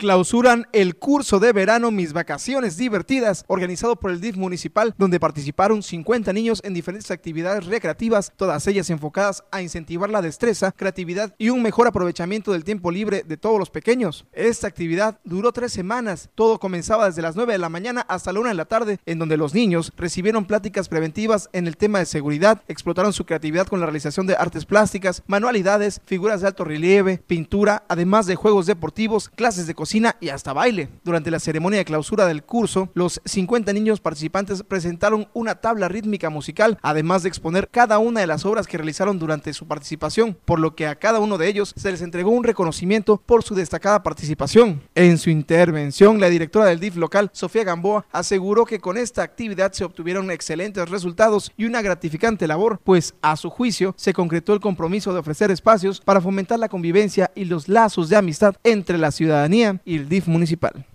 clausuran el curso de verano Mis Vacaciones Divertidas, organizado por el DIF municipal, donde participaron 50 niños en diferentes actividades recreativas, todas ellas enfocadas a incentivar la destreza, creatividad y un mejor aprovechamiento del tiempo libre de todos los pequeños. Esta actividad duró tres semanas, todo comenzaba desde las 9 de la mañana hasta la 1 de la tarde, en donde los niños recibieron pláticas preventivas en el tema de seguridad, explotaron su creatividad con la realización de artes plásticas, manualidades, figuras de alto relieve, pintura, además de juegos deportivos, clases de cocina, y hasta baile. Durante la ceremonia de clausura del curso, los 50 niños participantes presentaron una tabla rítmica musical, además de exponer cada una de las obras que realizaron durante su participación, por lo que a cada uno de ellos se les entregó un reconocimiento por su destacada participación. En su intervención, la directora del DIF local, Sofía Gamboa, aseguró que con esta actividad se obtuvieron excelentes resultados y una gratificante labor, pues a su juicio se concretó el compromiso de ofrecer espacios para fomentar la convivencia y los lazos de amistad entre la ciudadanía y el DIF municipal.